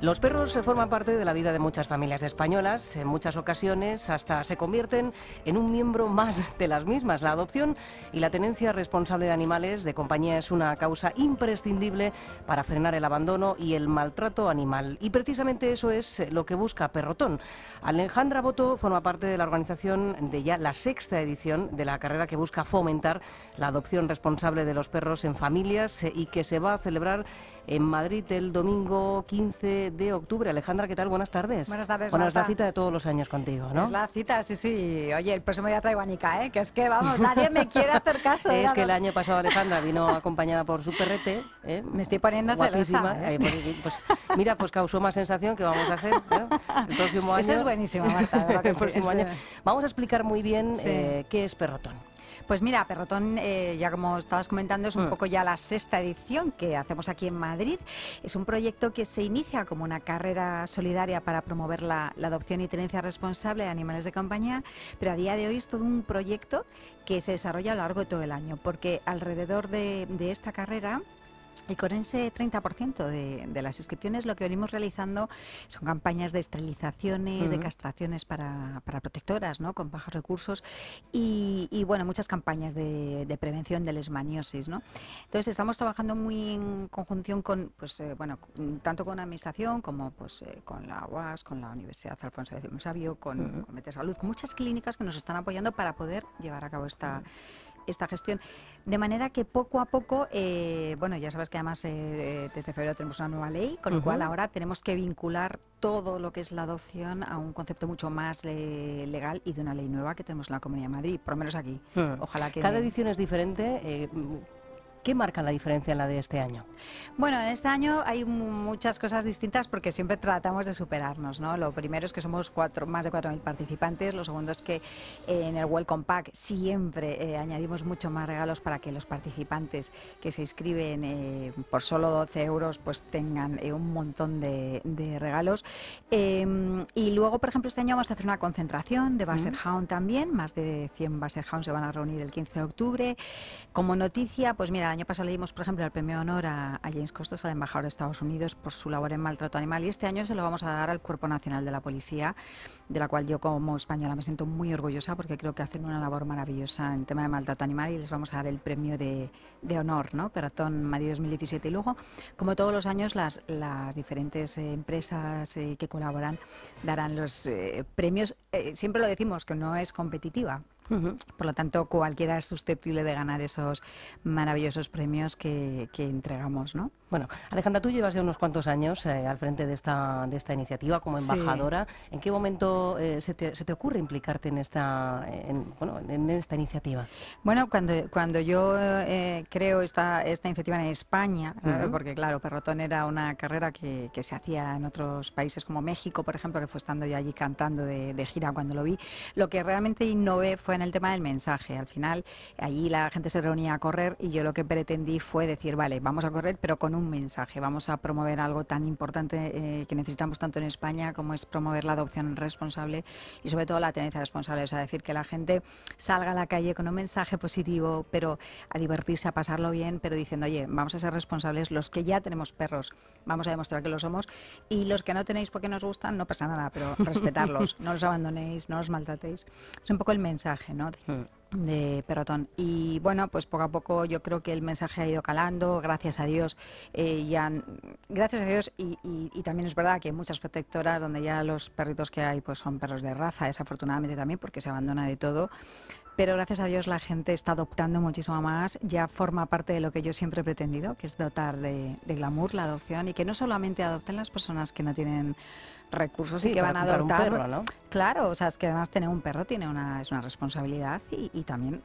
Los perros forman parte de la vida de muchas familias españolas. En muchas ocasiones hasta se convierten en un miembro más de las mismas. La adopción y la tenencia responsable de animales de compañía es una causa imprescindible para frenar el abandono y el maltrato animal. Y precisamente eso es lo que busca Perrotón. Alejandra Boto forma parte de la organización de ya la sexta edición de la carrera que busca fomentar la adopción responsable de los perros en familias eh, y que se va a celebrar en Madrid el domingo 15 de octubre. Alejandra, ¿qué tal? Buenas tardes. Buenas tardes. Bueno, la cita de todos los años contigo, ¿no? Es la cita, sí, sí. Oye, el próximo día traigo a Nica, ¿eh? Que es que, vamos, nadie me quiere hacer caso. es ¿eh? que el año pasado Alejandra vino acompañada por su perrete. ¿eh? Me estoy poniendo celosa. ¿eh? pues, mira, pues causó más sensación que vamos a hacer el próximo año. Eso es buenísimo, Marta. Vamos a explicar muy bien qué es perrotón. Pues mira, Perrotón, eh, ya como estabas comentando, es un mm. poco ya la sexta edición que hacemos aquí en Madrid. Es un proyecto que se inicia como una carrera solidaria para promover la, adopción y tenencia responsable de animales de compañía, pero a día de hoy es todo un proyecto que se desarrolla a lo largo de todo el año, porque alrededor de, de esta carrera y con ese 30% de, las inscripciones lo que venimos realizando son campañas de esterilizaciones, de castraciones para, para, protectoras, ¿no? Con bajos recursos y, bueno, muchas campañas de, prevención de lesmaniosis, ¿no? Entonces estamos trabajando muy en conjunción con, pues eh, bueno, tanto con la administración como pues eh, con la UAS, con la Universidad Alfonso de Sabio, con, Mete Salud, con muchas clínicas que nos están apoyando para poder llevar a cabo esta esta gestión. De manera que poco a poco, eh, bueno, ya sabes que además eh, eh, desde febrero tenemos una nueva ley, con lo cual ahora tenemos que vincular todo lo que es la adopción a un concepto mucho más legal y de una ley nueva que tenemos en la Comunidad de Madrid, por lo menos aquí. Hmm. Ojalá que... Cada edición es diferente. ¿Qué marca la diferencia en la de este año? Bueno, en este año hay muchas cosas distintas porque siempre tratamos de superarnos. ¿no? Lo primero es que somos cuatro, más de 4.000 participantes. Lo segundo es que eh, en el Welcome Pack siempre eh, añadimos mucho más regalos para que los participantes que se inscriben eh, por solo 12 euros pues tengan un montón de, regalos. Em, y luego, por ejemplo, este año vamos a hacer una concentración de Basset Hound también. Más de 100 Basset Hound se van a reunir el 15 de octubre. Como noticia, pues mira, año pasado le dimos, por ejemplo, el premio honor a, James Costos, al embajador de Estados Unidos, por su labor en maltrato animal. Y este año se lo vamos a dar al Cuerpo Nacional de la Policía, de la cual yo como española me siento muy orgullosa porque creo que hacen una labor maravillosa en tema de maltrato animal y les vamos a dar el premio de, honor, ¿no? Peratón Madrid 2017. Y luego, como todos los años, las, las diferentes eh, empresas eh, que colaboran darán los eh, premios. siempre lo decimos que no es competitiva por lo tanto, cualquiera es susceptible de ganar esos maravillosos premios que, entregamos, ¿no? Bueno, Alejandra, tú llevas ya unos cuantos años eh, al frente de esta, de esta iniciativa como embajadora. ¿En qué momento eh, se, te, ocurre implicarte en esta, en, bueno, en esta iniciativa? Bueno, cuando, cuando yo eh, creo esta, esta iniciativa en España, porque claro, Perrotón era una carrera que, se hacía en otros países como México, por ejemplo, que fue estando yo allí cantando de, de gira cuando lo vi, lo que realmente innové fue el tema del mensaje. Al final, allí la gente se reunía a correr y yo lo que pretendí fue decir, vale, vamos a correr, pero con un mensaje. Vamos a promover algo tan importante eh, que necesitamos tanto en España como es promover la adopción responsable y sobre todo la tenencia responsable. O sea, decir que la gente salga a la calle con un mensaje positivo, pero a divertirse, a pasarlo bien, pero diciendo, oye, vamos a ser responsables los que ya tenemos perros, vamos a demostrar que lo somos y los que no tenéis porque nos gustan, no pasa nada, pero respetarlos, no los abandonéis, no los maltratéis. Es un poco el mensaje. I ¿no? De, de Perrotón. Y bueno, pues poco a poco yo creo que el mensaje ha ido calando, gracias a Dios, eh, ya, gracias a Dios, y, también es verdad que hay muchas protectoras donde ya los perritos que hay pues son perros de raza, desafortunadamente también, porque se abandona de todo. Pero gracias a Dios la gente está adoptando muchísimo más, ya forma parte de lo que yo siempre he pretendido, que es dotar de, glamour la adopción y que no solamente adopten las personas que no tienen recursos y que van a adoptar. Claro, o sea, es que además tener un perro tiene una, es una responsabilidad y y también,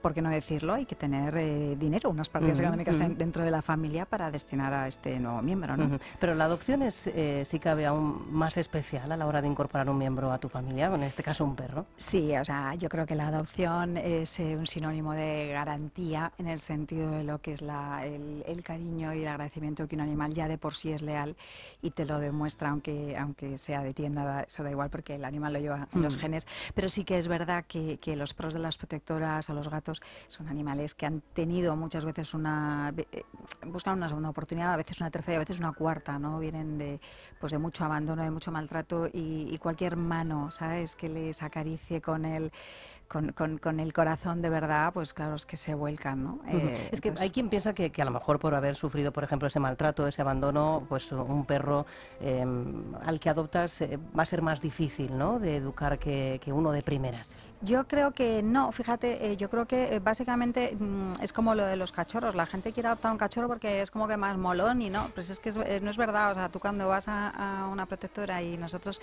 ¿por qué no decirlo? Hay que tener eh, dinero, unas partidas económicas dentro de la familia para destinar a este nuevo miembro. ¿no? Pero la adopción es, eh, sí cabe aún más especial a la hora de incorporar un miembro a tu familia, en este caso un perro. Sí, o sea, yo creo que la adopción es eh, un sinónimo de garantía en el sentido de lo que es la, el, cariño y el agradecimiento que un animal ya de por sí es leal y te lo demuestra, aunque, aunque sea de tienda, eso da igual porque el animal lo lleva en los mm. genes. Pero sí que es verdad que, que los pros de las protecciones a los gatos, son animales que han tenido muchas veces una... Eh, buscan una segunda oportunidad, a veces una tercera y a veces una cuarta, ¿no? Vienen de, pues de mucho abandono, de mucho maltrato y, cualquier mano, ¿sabes? Que les acaricie con el... Con, el corazón de verdad, pues claro, es que se vuelcan, ¿no? Eh, es que hay quien piensa que, a lo mejor por haber sufrido, por ejemplo, ese maltrato, ese abandono, pues un perro em, al que adoptas eh, va a ser más difícil, ¿no?, de educar que, que uno de primeras. Yo creo que no, fíjate, eh, yo creo que eh, básicamente mm, es como lo de los cachorros, la gente quiere adoptar un cachorro porque es como que más molón y no, pues es que eh, no es verdad, o sea, tú cuando vas a, una protectora y nosotros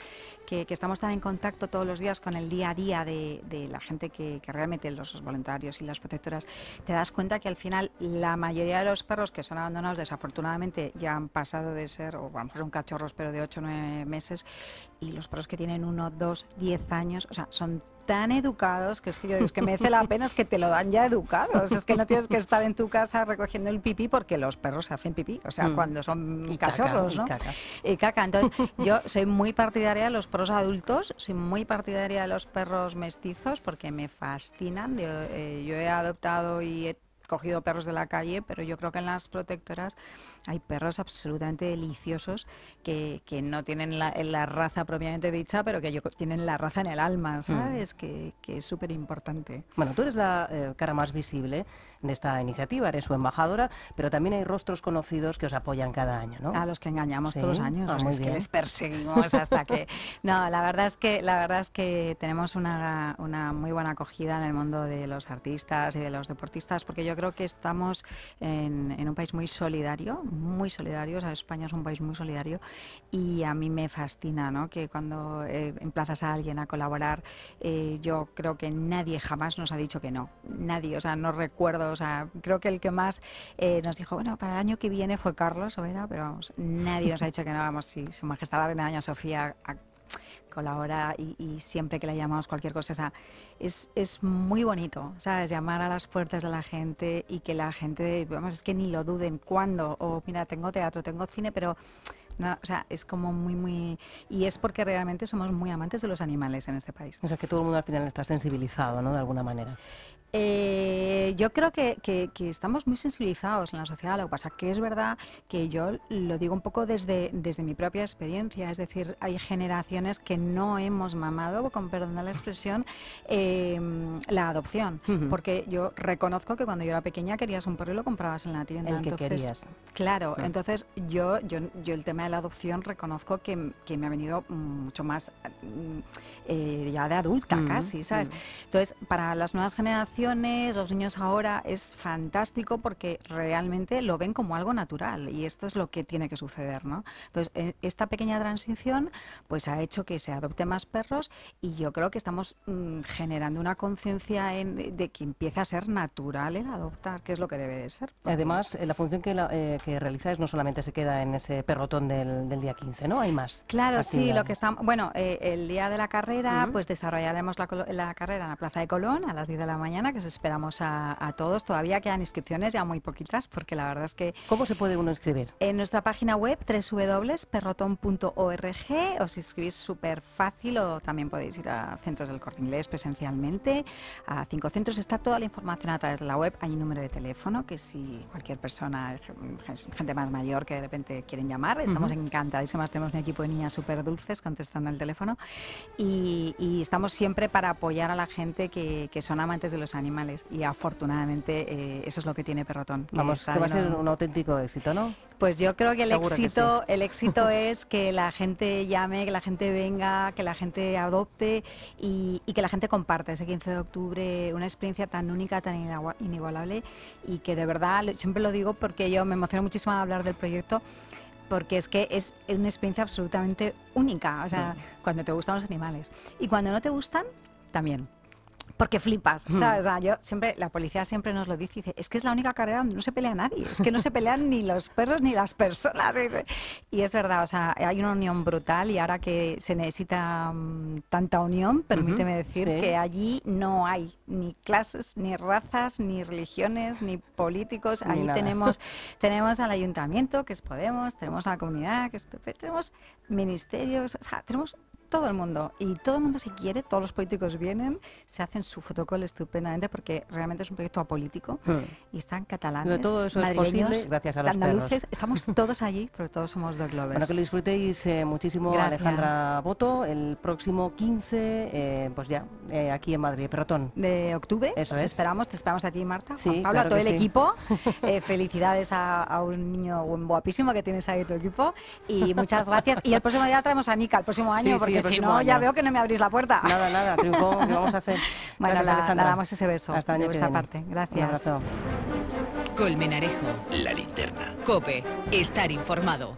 que, estamos tan en contacto todos los días con el día a día de, la gente que, que, realmente los voluntarios y las protectoras, te das cuenta que al final la mayoría de los perros que son abandonados desafortunadamente ya han pasado de ser, o a lo son cachorros pero de 8 o 9 meses, y los perros que tienen 1, 2, 10 años, o sea, son tan educados que es que yo es que merece la pena es que te lo dan ya educados. Es que no tienes que estar en tu casa recogiendo el pipí porque los perros hacen pipí, o sea, mm. cuando son cachorros, ¿no? Y caca. Entonces, yo soy muy partidaria de los perros adultos, soy muy partidaria de los perros mestizos porque me fascinan. Yo, eh, yo he adoptado y he cogido perros de la calle, pero yo creo que en las protectoras hay perros absolutamente deliciosos que, que no tienen la, la, raza propiamente dicha, pero que yo, tienen la raza en el alma, mm. ¿sabes? Que, es súper importante. Bueno, tú eres la eh, cara más visible de esta iniciativa, eres su embajadora, pero también hay rostros conocidos que os apoyan cada año, ¿no? A los que engañamos todos los años, ah, a los que les perseguimos hasta que... No, la verdad es que, la verdad es que tenemos una, una muy buena acogida en el mundo de los artistas y de los deportistas, porque yo creo que estamos en, un país muy solidario, muy solidario. España es un país muy solidario y a mí me fascina que cuando eh, emplazas a alguien a colaborar, eh, yo creo que nadie jamás nos ha dicho que no. Nadie, o sea, no recuerdo. O sea, creo que el que más eh, nos dijo, bueno, para el año que viene fue Carlos, ¿verdad? pero vamos, nadie nos ha dicho que no. Vamos, si Su Majestad la Reina Sofía la hora y, siempre que la llamamos cualquier cosa, o es, es muy bonito, ¿sabes? Llamar a las puertas de la gente y que la gente, vamos, es que ni lo duden cuándo, o mira, tengo teatro, tengo cine, pero... No, o sea, es como muy, muy... Y es porque realmente somos muy amantes de los animales en este país. O sea, que todo el mundo al final está sensibilizado, ¿no? De alguna manera. Eh, yo creo que, estamos muy sensibilizados en la sociedad. Lo que pasa que es verdad que yo lo digo un poco desde, desde mi propia experiencia. Es decir, hay generaciones que no hemos mamado, con perdón de la expresión, eh, la adopción. Porque yo reconozco que cuando yo era pequeña querías un perro y lo comprabas en la tienda. El entonces, que querías. Claro. Ah. Entonces yo, yo, yo el tema de la adopción reconozco que, me ha venido mucho más mm, eh, ya de adulta mm, casi, ¿sabes? Mm. Entonces, para las nuevas generaciones los niños ahora, es fantástico porque realmente lo ven como algo natural y esto es lo que tiene que suceder, ¿no? Entonces, e, esta pequeña transición pues ha hecho que se adopte más perros y yo creo que estamos mm, generando una conciencia de que empieza a ser natural el adoptar, que es lo que debe de ser. Además, eh, la función eh, que, realizáis no solamente se queda en ese perrotón del, día 15, ¿no? Hay más. Claro, sí, lo que estamos... Bueno, eh, el día de la carrera, pues desarrollaremos la, la carrera en la Plaza de Colón a las 10 de la mañana que os esperamos a, todos. Todavía quedan inscripciones, ya muy poquitas, porque la verdad es que... ¿Cómo se puede uno inscribir? En nuestra página web, www.perroton.org, os inscribís súper fácil o también podéis ir a centros del corte inglés presencialmente, a cinco centros. Está toda la información a través de la web, hay un número de teléfono que si cualquier persona, gente más mayor que de repente quieren llamar, estamos uh encantadísimas, tenemos un equipo de niñas súper dulces contestando el teléfono y, estamos siempre para apoyar a la gente que, que son amantes de los animales. Y afortunadamente eh, eso es lo que tiene Perrotón. Vamos, a ser un auténtico éxito, ¿no? Pues yo creo que el éxito, el éxito es que la gente llame, que la gente venga, que la gente adopte y, que la gente comparte ese 15 de octubre una experiencia tan única, tan inigualable y que de verdad, siempre lo digo porque yo me emociono muchísimo al hablar del proyecto porque es que es una experiencia absolutamente única, o sea, mm. cuando te gustan los animales y cuando no te gustan, también porque flipas, yo siempre, la policía siempre nos lo dice, y dice, es que es la única carrera donde no se pelea nadie, es que no se pelean ni los perros ni las personas, y es verdad, o sea, hay una unión brutal y ahora que se necesita mm, tanta unión, permíteme decir que allí no hay ni clases, ni razas, ni religiones, ni políticos, allí tenemos, tenemos al ayuntamiento, que es Podemos, tenemos a la comunidad, que es tenemos ministerios, o sea, tenemos todo el mundo. Y todo el mundo si quiere, todos los políticos vienen, se hacen su fotocol estupendamente porque realmente es un proyecto apolítico hmm. y están catalanes, madrileños, gracias a los andaluces, estamos todos allí, pero todos somos dos globes Bueno, que lo disfrutéis eh, muchísimo Alejandra voto el próximo 15, eh, pues ya, eh, aquí en Madrid, Perrotón. De octubre, eso es. esperamos, te esperamos a ti Marta, sí, Pablo, a todo el equipo, felicidades a, un niño guapísimo que tienes ahí tu equipo y muchas gracias. Y el próximo día traemos a Nica, el próximo año, porque que si no, ya veo que no me abrís la puerta. Nada, nada, triunfó, ¿qué vamos a hacer? Bueno, Gracias, damos ese beso. Hasta el esa parte. Gracias. Un Colmenarejo. La linterna. Cope. Estar informado.